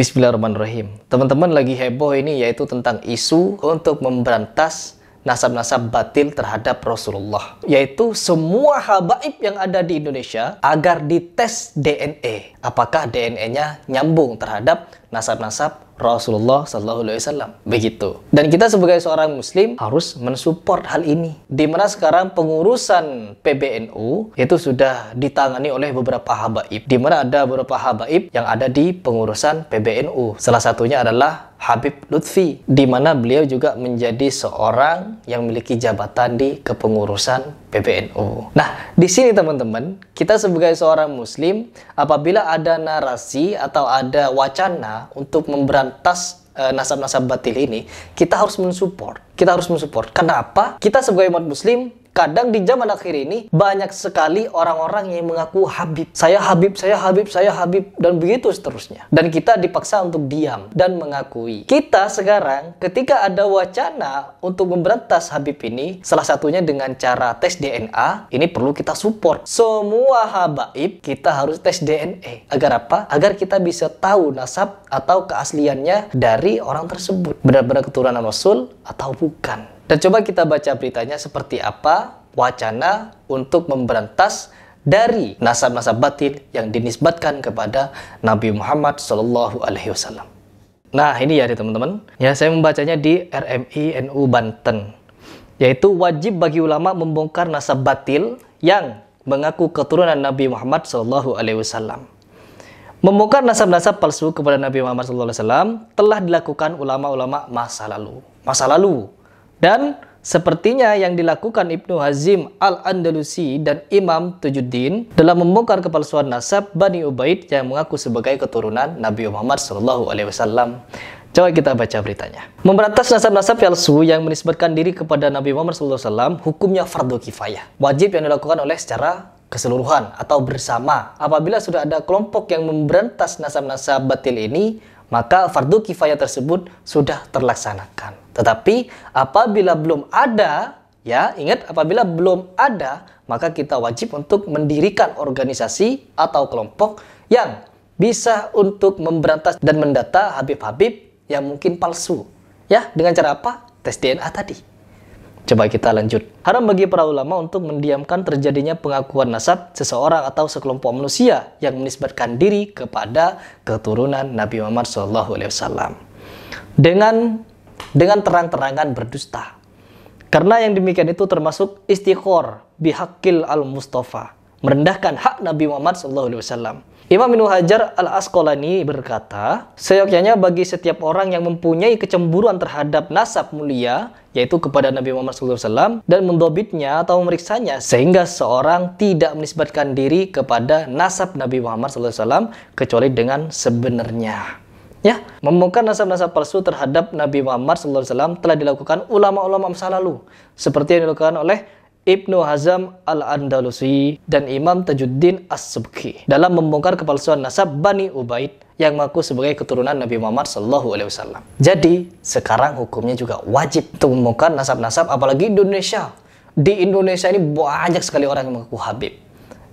Bismillahirrahmanirrahim. Teman-teman lagi heboh ini yaitu tentang isu untuk memberantas nasab-nasab batil terhadap Rasulullah yaitu semua habaib yang ada di Indonesia agar dites DNA apakah DNA-nya nyambung terhadap nasab-nasab Rasulullah Shallallahu Alaihi Wasallam begitu dan kita sebagai seorang muslim harus mensupport hal ini di mana sekarang pengurusan PBNU itu sudah ditangani oleh beberapa habaib mana ada beberapa habaib yang ada di pengurusan PBNU salah satunya adalah Habib Lutfi, di mana beliau juga menjadi seorang yang memiliki jabatan di kepengurusan PBNU. Nah, di sini teman-teman, kita sebagai seorang muslim, apabila ada narasi atau ada wacana untuk memberantas eh, nasab-nasab batil ini, kita harus mensupport. Kita harus mensupport. Kenapa? Kita sebagai umat muslim Kadang di zaman akhir ini banyak sekali orang-orang yang mengaku Habib. Saya Habib, saya Habib, saya Habib dan begitu seterusnya. Dan kita dipaksa untuk diam dan mengakui. Kita sekarang ketika ada wacana untuk memberantas Habib ini, salah satunya dengan cara tes DNA, ini perlu kita support. Semua habaib kita harus tes DNA. E. Agar apa? Agar kita bisa tahu nasab atau keasliannya dari orang tersebut. Benar-benar keturunan Rasul atau bukan. Dan coba kita baca beritanya seperti apa wacana untuk memberantas dari nasab-nasab batil yang dinisbatkan kepada Nabi Muhammad Shallallahu Alaihi Wasallam. Nah ini ya teman-teman, ya saya membacanya di RMI NU Banten, yaitu wajib bagi ulama membongkar nasab batil yang mengaku keturunan Nabi Muhammad Shallallahu Alaihi Wasallam. Membongkar nasab-nasab palsu kepada Nabi Muhammad SAW telah dilakukan ulama-ulama masa lalu. Masa lalu dan sepertinya yang dilakukan Ibnu Hazim Al-Andalusi dan Imam Tujuddin dalam membongkar kepalsuan nasab Bani Ubaid yang mengaku sebagai keturunan Nabi Muhammad Shallallahu alaihi wasallam. Coba kita baca beritanya. Memberantas nasab-nasab palsu yang menisbatkan diri kepada Nabi Muhammad SAW, hukumnya fardu kifayah. Wajib yang dilakukan oleh secara keseluruhan atau bersama. Apabila sudah ada kelompok yang memberantas nasab-nasab batil ini, maka fardu kifayah tersebut sudah terlaksanakan. Tetapi apabila belum ada, ya ingat apabila belum ada, maka kita wajib untuk mendirikan organisasi atau kelompok yang bisa untuk memberantas dan mendata Habib-Habib yang mungkin palsu. Ya, dengan cara apa? Tes DNA tadi. Coba kita lanjut. Haram bagi para ulama untuk mendiamkan terjadinya pengakuan nasab seseorang atau sekelompok manusia yang menisbatkan diri kepada keturunan Nabi Muhammad SAW. Dengan dengan terang-terangan berdusta. Karena yang demikian itu termasuk istiqor bihakil al-mustafa. Merendahkan hak Nabi Muhammad SAW. Imam bin Hajar al-Asqalani berkata, seyogyanya bagi setiap orang yang mempunyai kecemburuan terhadap nasab mulia, yaitu kepada Nabi Muhammad SAW, dan mendobitnya atau memeriksanya, sehingga seorang tidak menisbatkan diri kepada nasab Nabi Muhammad SAW, kecuali dengan sebenarnya. Ya, membongkar nasab-nasab palsu terhadap Nabi Muhammad SAW telah dilakukan ulama-ulama masa lalu, seperti yang dilakukan oleh Ibnu Hazam Al-Andalusi dan Imam Tajuddin As-Subki dalam membongkar kepalsuan nasab Bani Ubaid yang mengaku sebagai keturunan Nabi Muhammad Shallallahu Alaihi Wasallam. Jadi sekarang hukumnya juga wajib untuk membongkar nasab-nasab apalagi Indonesia. Di Indonesia ini banyak sekali orang yang mengaku Habib.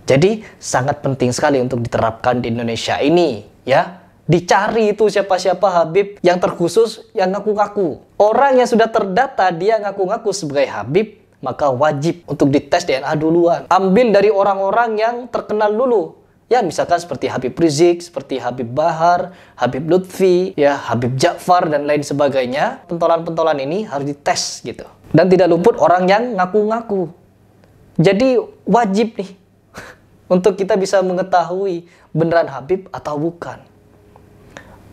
Jadi sangat penting sekali untuk diterapkan di Indonesia ini ya dicari itu siapa-siapa Habib yang terkhusus yang ngaku-ngaku. Orang yang sudah terdata dia ngaku-ngaku sebagai Habib maka wajib untuk dites DNA duluan. Ambil dari orang-orang yang terkenal dulu. Ya, misalkan seperti Habib Rizik, seperti Habib Bahar, Habib Lutfi, ya Habib Ja'far dan lain sebagainya. Pentolan-pentolan ini harus dites gitu. Dan tidak luput orang yang ngaku-ngaku. Jadi wajib nih untuk kita bisa mengetahui beneran Habib atau bukan.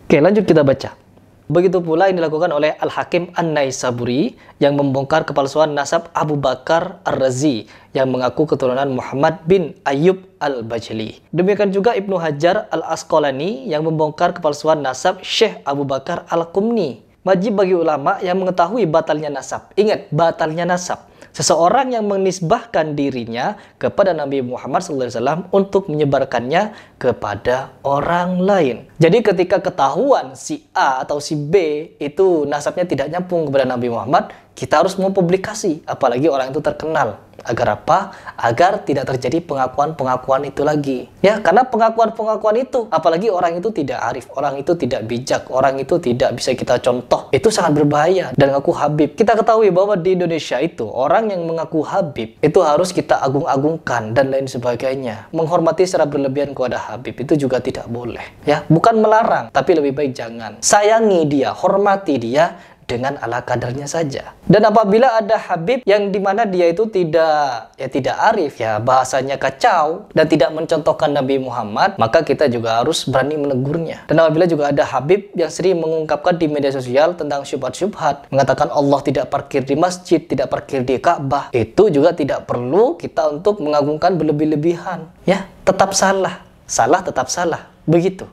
Oke, lanjut kita baca. Begitu pula yang dilakukan oleh Al-Hakim An-Naisaburi yang membongkar kepalsuan nasab Abu Bakar Ar-Razi yang mengaku keturunan Muhammad bin Ayyub Al-Bajli. Demikian juga Ibnu Hajar Al-Asqalani yang membongkar kepalsuan nasab Syekh Abu Bakar Al-Kumni. Wajib bagi ulama yang mengetahui batalnya nasab. Ingat, batalnya nasab. Seseorang yang menisbahkan dirinya kepada Nabi Muhammad SAW untuk menyebarkannya kepada orang lain. Jadi ketika ketahuan si A atau si B itu nasabnya tidak nyambung kepada Nabi Muhammad, kita harus mempublikasi, apalagi orang itu terkenal. Agar apa? Agar tidak terjadi pengakuan-pengakuan itu lagi. Ya, karena pengakuan-pengakuan itu, apalagi orang itu tidak arif, orang itu tidak bijak, orang itu tidak bisa kita contoh. Itu sangat berbahaya dan ngaku Habib. Kita ketahui bahwa di Indonesia itu, orang yang mengaku Habib, itu harus kita agung-agungkan dan lain sebagainya. Menghormati secara berlebihan kepada Habib, itu juga tidak boleh. Ya, bukan melarang, tapi lebih baik jangan. Sayangi dia, hormati dia, dengan ala kadarnya saja. Dan apabila ada Habib yang dimana dia itu tidak ya tidak arif ya bahasanya kacau dan tidak mencontohkan Nabi Muhammad maka kita juga harus berani menegurnya. Dan apabila juga ada Habib yang sering mengungkapkan di media sosial tentang syubhat-syubhat mengatakan Allah tidak parkir di masjid, tidak parkir di Ka'bah itu juga tidak perlu kita untuk mengagungkan berlebih-lebihan ya tetap salah salah tetap salah begitu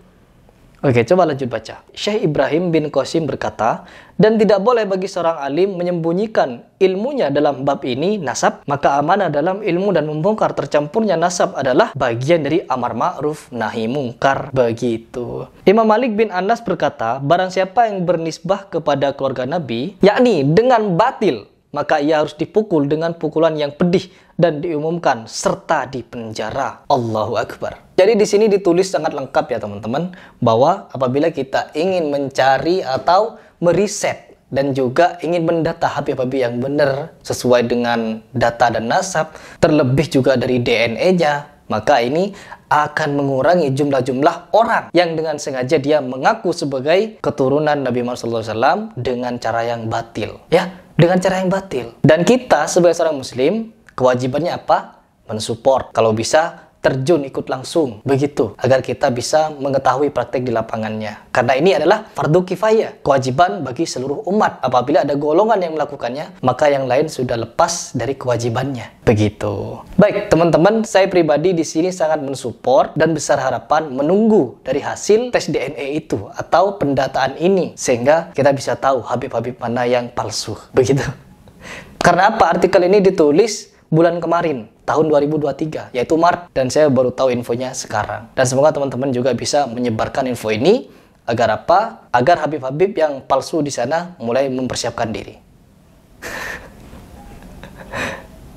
Oke, coba lanjut baca. Syekh Ibrahim bin Qasim berkata, dan tidak boleh bagi seorang alim menyembunyikan ilmunya dalam bab ini nasab, maka amanah dalam ilmu dan membongkar tercampurnya nasab adalah bagian dari amar ma'ruf nahi mungkar. Begitu. Imam Malik bin Anas berkata, barang siapa yang bernisbah kepada keluarga Nabi, yakni dengan batil, maka ia harus dipukul dengan pukulan yang pedih dan diumumkan serta dipenjara. Allahu Akbar. Jadi di sini ditulis sangat lengkap ya teman-teman bahwa apabila kita ingin mencari atau meriset dan juga ingin mendata habib-habib yang benar sesuai dengan data dan nasab, terlebih juga dari DNA-nya, maka ini akan mengurangi jumlah-jumlah orang yang dengan sengaja dia mengaku sebagai keturunan Nabi Muhammad SAW dengan cara yang batil. Ya, dengan cara yang batil. Dan kita sebagai seorang muslim, kewajibannya apa? Mensupport. Kalau bisa, terjun ikut langsung begitu agar kita bisa mengetahui praktek di lapangannya karena ini adalah fardu kifayah kewajiban bagi seluruh umat apabila ada golongan yang melakukannya maka yang lain sudah lepas dari kewajibannya begitu baik teman-teman saya pribadi di sini sangat mensupport dan besar harapan menunggu dari hasil tes DNA itu atau pendataan ini sehingga kita bisa tahu Habib-Habib mana yang palsu begitu karena apa artikel ini ditulis bulan kemarin tahun 2023 yaitu Maret dan saya baru tahu infonya sekarang. Dan semoga teman-teman juga bisa menyebarkan info ini agar apa? Agar Habib-habib yang palsu di sana mulai mempersiapkan diri.